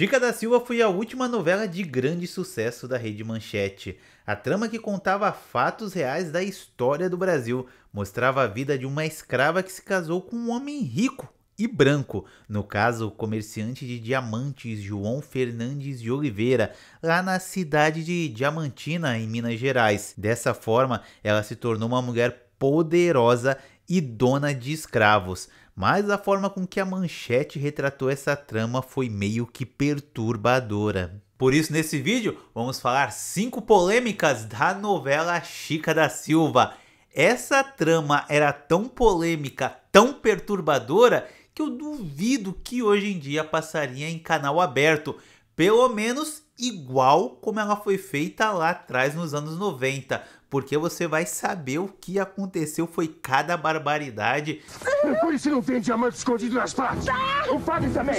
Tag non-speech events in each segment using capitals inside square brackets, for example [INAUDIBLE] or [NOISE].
Chica da Silva foi a última novela de grande sucesso da Rede Manchete. A trama que contava fatos reais da história do Brasil mostrava a vida de uma escrava que se casou com um homem rico e branco, no caso, o comerciante de diamantes João Fernandes de Oliveira, lá na cidade de Diamantina, em Minas Gerais. Dessa forma, ela se tornou uma mulher poderosa e dona de escravos mas a forma com que a manchete retratou essa trama foi meio que perturbadora. Por isso, nesse vídeo, vamos falar 5 polêmicas da novela Chica da Silva. Essa trama era tão polêmica, tão perturbadora, que eu duvido que hoje em dia passaria em canal aberto, pelo menos igual como ela foi feita lá atrás nos anos 90, porque você vai saber o que aconteceu foi cada barbaridade. [LAUGHS] Por isso não tem diamante escondido nas partes. Tá. O padre também.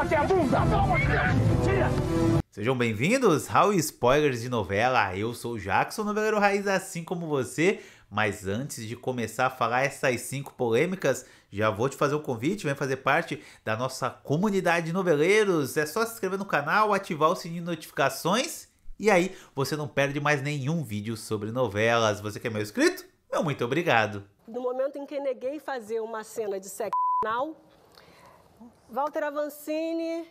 até a bunda. Sejam bem-vindos ao Spoilers de Novela. Eu sou o Jackson, novelero raiz assim como você. Mas antes de começar a falar essas cinco polêmicas, já vou te fazer o um convite, vem fazer parte da nossa comunidade de noveleiros. É só se inscrever no canal, ativar o sininho de notificações e aí você não perde mais nenhum vídeo sobre novelas. Você que é meu inscrito? Meu muito obrigado. No momento em que neguei fazer uma cena de sexo Walter Avancini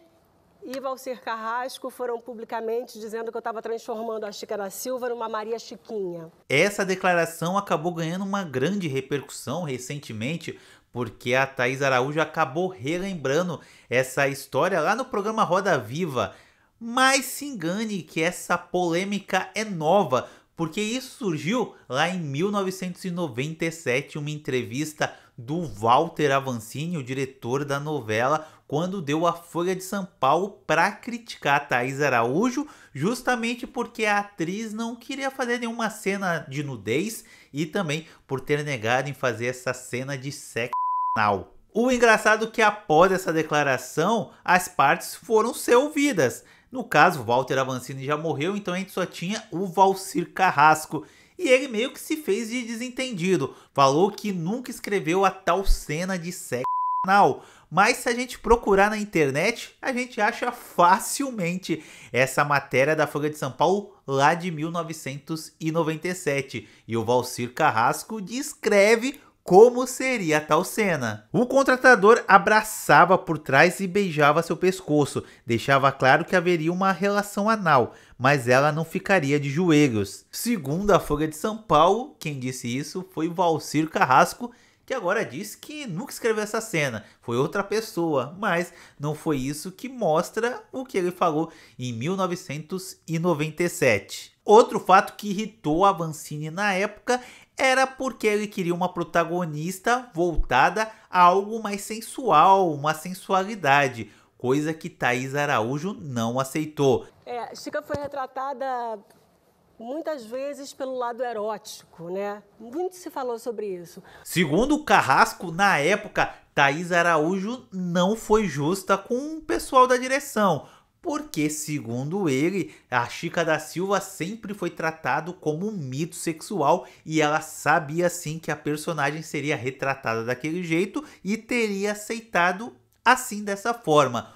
e Valcir Carrasco foram publicamente dizendo que eu estava transformando a Chica da Silva numa Maria Chiquinha. Essa declaração acabou ganhando uma grande repercussão recentemente, porque a Thaís Araújo acabou relembrando essa história lá no programa Roda Viva. Mas se engane que essa polêmica é nova, porque isso surgiu lá em 1997, uma entrevista do Walter Avancini, o diretor da novela, quando deu a Folha de São Paulo para criticar Thais Araújo, justamente porque a atriz não queria fazer nenhuma cena de nudez e também por ter negado em fazer essa cena de sexo anal. O engraçado é que após essa declaração, as partes foram ser ouvidas. No caso, Walter Avancini já morreu, então a gente só tinha o Valcir Carrasco. E ele meio que se fez de desentendido, falou que nunca escreveu a tal cena de sexo canal. Mas se a gente procurar na internet, a gente acha facilmente essa matéria da Folha de São Paulo lá de 1997. E o Valcir Carrasco descreve como seria tal cena. O contratador abraçava por trás e beijava seu pescoço, deixava claro que haveria uma relação anal, mas ela não ficaria de joelhos. Segundo a Folha de São Paulo, quem disse isso foi Valcir Carrasco, que agora diz que nunca escreveu essa cena, foi outra pessoa, mas não foi isso que mostra o que ele falou em 1997. Outro fato que irritou a Vancini na época era porque ele queria uma protagonista voltada a algo mais sensual, uma sensualidade, coisa que Thaís Araújo não aceitou. É, Chica foi retratada muitas vezes pelo lado erótico, né? Muito se falou sobre isso. Segundo o Carrasco, na época, Thaís Araújo não foi justa com o pessoal da direção, porque, segundo ele, a Chica da Silva sempre foi tratado como um mito sexual e ela sabia sim que a personagem seria retratada daquele jeito e teria aceitado assim dessa forma.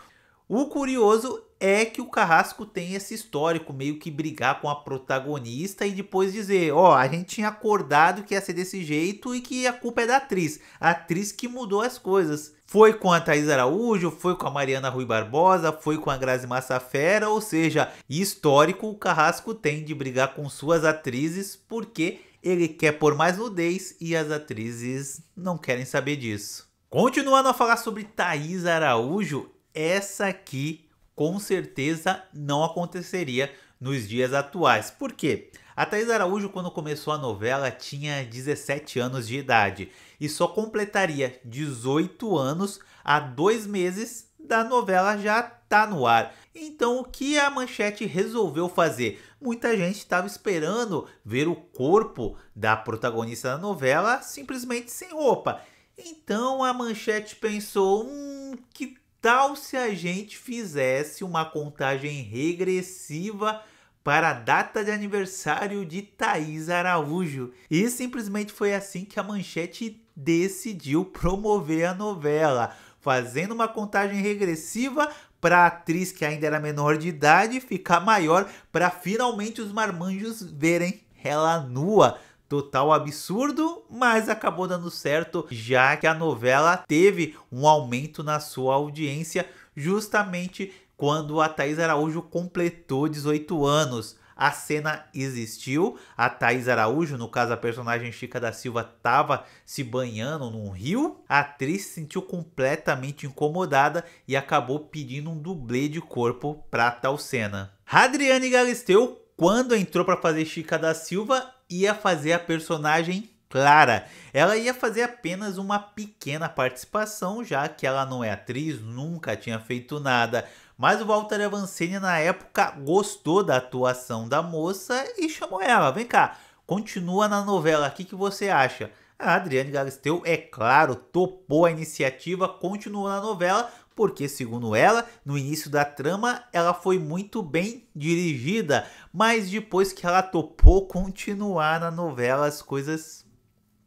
O curioso é que o Carrasco tem esse histórico, meio que brigar com a protagonista e depois dizer, ó, oh, a gente tinha acordado que ia ser desse jeito e que a culpa é da atriz, a atriz que mudou as coisas. Foi com a Thaís Araújo, foi com a Mariana Rui Barbosa, foi com a Grazi Massafera, ou seja, histórico o Carrasco tem de brigar com suas atrizes porque ele quer pôr mais nudez e as atrizes não querem saber disso. Continuando a falar sobre Thaís Araújo, essa aqui com certeza não aconteceria nos dias atuais. Por quê? A Thais Araújo, quando começou a novela, tinha 17 anos de idade e só completaria 18 anos há dois meses da novela já tá no ar. Então, o que a Manchete resolveu fazer? Muita gente estava esperando ver o corpo da protagonista da novela simplesmente sem roupa. Então a Manchete pensou: hum, que tal se a gente fizesse uma contagem regressiva para a data de aniversário de Thaís Araújo? E simplesmente foi assim que a Manchete decidiu promover a novela, fazendo uma contagem regressiva para a atriz que ainda era menor de idade ficar maior para finalmente os marmanjos verem ela nua total absurdo, mas acabou dando certo, já que a novela teve um aumento na sua audiência justamente quando a Thaís Araújo completou 18 anos. A cena existiu, a Thaís Araújo, no caso a personagem Chica da Silva, estava se banhando num rio. A atriz se sentiu completamente incomodada e acabou pedindo um dublê de corpo para tal cena. Adriane Galisteu, quando entrou para fazer Chica da Silva, ia fazer a personagem Clara. Ela ia fazer apenas uma pequena participação, já que ela não é atriz, nunca tinha feito nada. Mas o Walter Avancini na época gostou da atuação da moça e chamou ela. Vem cá, continua na novela, o que, que você acha? A Adriane Galisteu, é claro, topou a iniciativa, continuou na novela porque, segundo ela, no início da trama ela foi muito bem dirigida, mas depois que ela topou continuar na novela, as coisas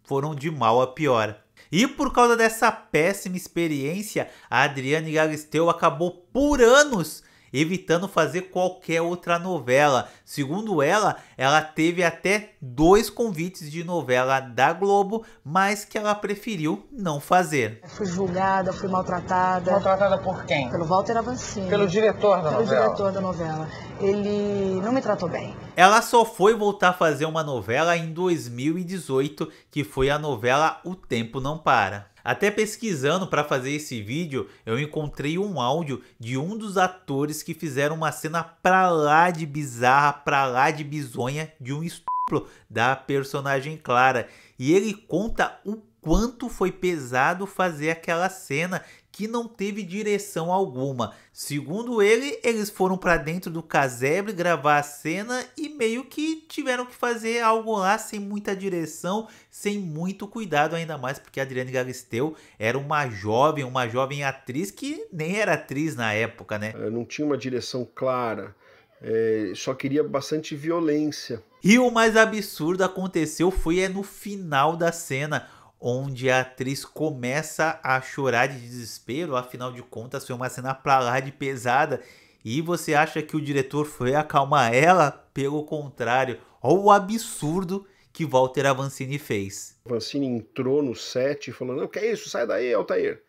foram de mal a pior. E por causa dessa péssima experiência, a Adriane Galisteu acabou por anos evitando fazer qualquer outra novela. Segundo ela, ela teve até dois convites de novela da Globo, mas que ela preferiu não fazer. Eu fui julgada, fui maltratada. Maltratada por quem? Pelo Walter Avancini. Pelo diretor da Pelo novela. Pelo diretor da novela. Ele não me tratou bem. Ela só foi voltar a fazer uma novela em 2018, que foi a novela O Tempo Não Para. Até pesquisando para fazer esse vídeo, eu encontrei um áudio de um dos atores que fizeram uma cena pra lá de bizarra, pra lá de bizonha de um estupro da personagem Clara. E ele conta o quanto foi pesado fazer aquela cena que não teve direção alguma. Segundo ele, eles foram para dentro do casebre gravar a cena e meio que tiveram que fazer algo lá sem muita direção, sem muito cuidado, ainda mais porque a Adriane Galisteu era uma jovem, uma jovem atriz que nem era atriz na época, né? Não tinha uma direção clara. É, só queria bastante violência. E o mais absurdo aconteceu foi é no final da cena onde a atriz começa a chorar de desespero, afinal de contas foi uma cena pra lá de pesada. E você acha que o diretor foi acalmar ela? Pelo contrário, olha o absurdo que Walter Avancini fez. Avancini entrou no set falando: Não, que é isso? Sai daí, Altair.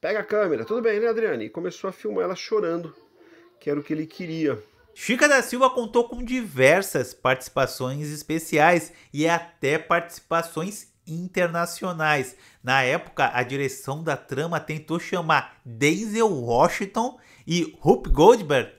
Pega a câmera, tudo bem, né, Adriane? E começou a filmar ela chorando, que era o que ele queria. Chica da Silva contou com diversas participações especiais e até participações internacionais. Na época, a direção da trama tentou chamar Denzel Washington e Hope Goldberg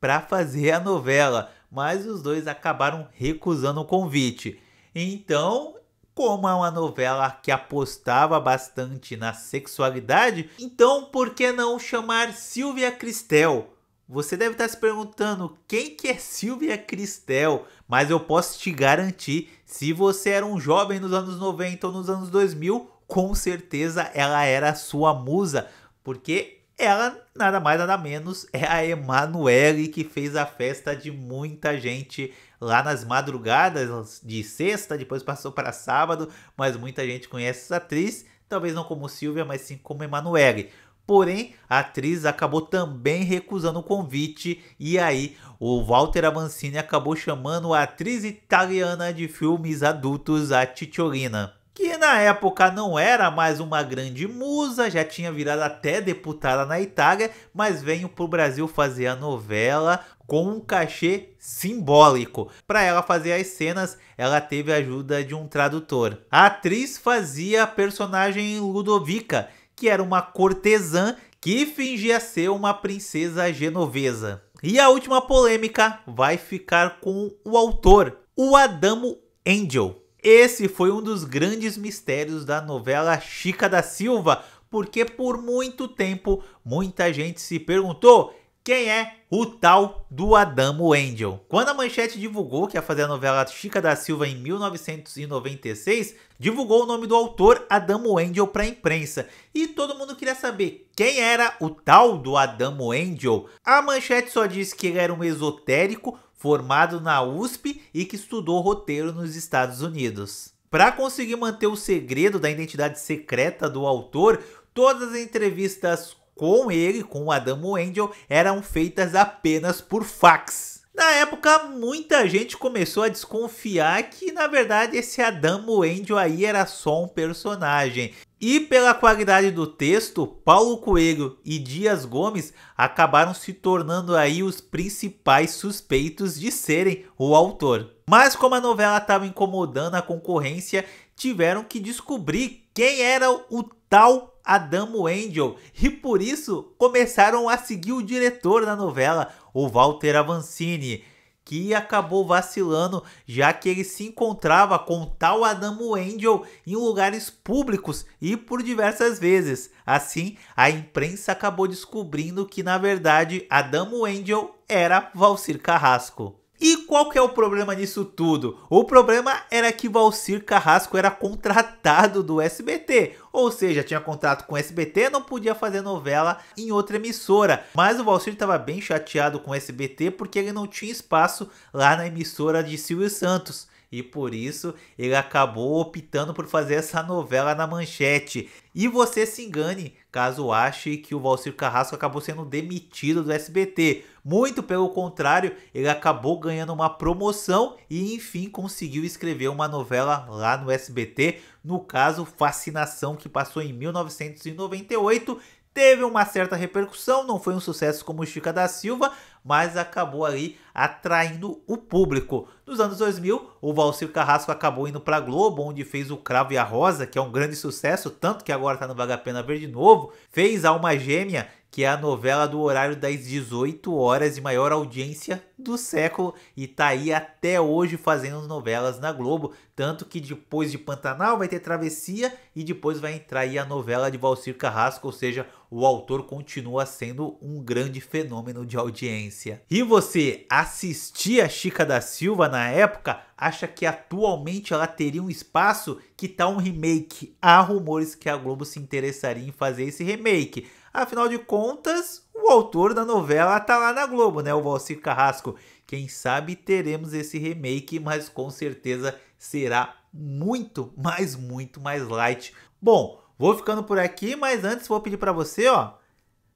para fazer a novela, mas os dois acabaram recusando o convite. Então, como é uma novela que apostava bastante na sexualidade, então por que não chamar Silvia Cristel? Você deve estar se perguntando quem que é Silvia Cristel? mas eu posso te garantir, se você era um jovem nos anos 90 ou nos anos 2000, com certeza ela era sua musa, porque ela nada mais nada menos é a Emanuele que fez a festa de muita gente lá nas madrugadas de sexta, depois passou para sábado, mas muita gente conhece essa atriz, talvez não como Silvia, mas sim como Emanuele. Porém, a atriz acabou também recusando o convite e aí o Walter Avancini acabou chamando a atriz italiana de filmes adultos, a Titiolina que na época não era mais uma grande musa, já tinha virado até deputada na Itália, mas veio para o Brasil fazer a novela com um cachê simbólico. Para ela fazer as cenas, ela teve a ajuda de um tradutor. A atriz fazia a personagem Ludovica, que era uma cortesã que fingia ser uma princesa genovesa. E a última polêmica vai ficar com o autor, o Adamo Angel. Esse foi um dos grandes mistérios da novela Chica da Silva, porque por muito tempo muita gente se perguntou quem é o tal do Adamo Angel. Quando a Manchete divulgou que ia fazer a novela Chica da Silva em 1996, divulgou o nome do autor Adamo Angel para a imprensa e todo mundo queria saber quem era o tal do Adamo Angel. A Manchete só disse que ele era um esotérico formado na USP e que estudou roteiro nos Estados Unidos. Para conseguir manter o segredo da identidade secreta do autor, todas as entrevistas com ele, com o Adamo Angel, eram feitas apenas por fax. Na época, muita gente começou a desconfiar que, na verdade, esse Adamo Angel aí era só um personagem. E pela qualidade do texto, Paulo Coelho e Dias Gomes acabaram se tornando aí os principais suspeitos de serem o autor. Mas como a novela estava incomodando a concorrência, tiveram que descobrir quem era o tal Adamo Angel e por isso começaram a seguir o diretor da novela, o Walter Avancini, que acabou vacilando já que ele se encontrava com o tal Adamo Angel em lugares públicos e por diversas vezes. Assim, a imprensa acabou descobrindo que na verdade Adamo Angel era Valcir Carrasco. E qual que é o problema nisso tudo? O problema era que Valcir Carrasco era contratado do SBT, ou seja, tinha contrato com o SBT, não podia fazer novela em outra emissora. Mas o Valcir estava bem chateado com o SBT porque ele não tinha espaço lá na emissora de Silvio Santos e por isso ele acabou optando por fazer essa novela na manchete. E você se engane caso ache que o Valcir Carrasco acabou sendo demitido do SBT. Muito pelo contrário, ele acabou ganhando uma promoção e enfim conseguiu escrever uma novela lá no SBT, no caso Fascinação, que passou em 1998 teve uma certa repercussão, não foi um sucesso como Chica da Silva, mas acabou ali atraindo o público. Nos anos 2000, o Valcir Carrasco acabou indo para Globo, onde fez o Cravo e a Rosa, que é um grande sucesso, tanto que agora está no Vaga Verde Pena Ver de novo. Fez Alma Gêmea, que é a novela do horário das 18 horas de maior audiência do século e tá aí até hoje fazendo novelas na Globo, tanto que depois de Pantanal vai ter Travessia e depois vai entrar aí a novela de Valcir Carrasco, ou seja, o autor continua sendo um grande fenômeno de audiência. E você assistia a Chica da Silva na época? Acha que atualmente ela teria um espaço? Que tal um remake? Há rumores que a Globo se interessaria em fazer esse remake. Afinal de contas, o autor da novela tá lá na Globo, né? O Valcir Carrasco. Quem sabe teremos esse remake, mas com certeza será muito, mais muito mais light. Bom, vou ficando por aqui, mas antes vou pedir para você, ó,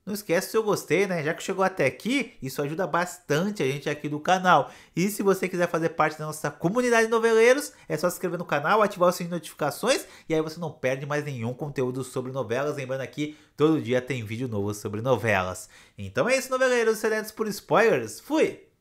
não esquece o seu gostei, né? Já que chegou até aqui, isso ajuda bastante a gente aqui do canal. E se você quiser fazer parte da nossa comunidade de noveleiros, é só se inscrever no canal, ativar o sininho de notificações e aí você não perde mais nenhum conteúdo sobre novelas. Lembrando aqui, todo dia tem vídeo novo sobre novelas. Então é isso, noveleiros, excelentes por spoilers. Fui!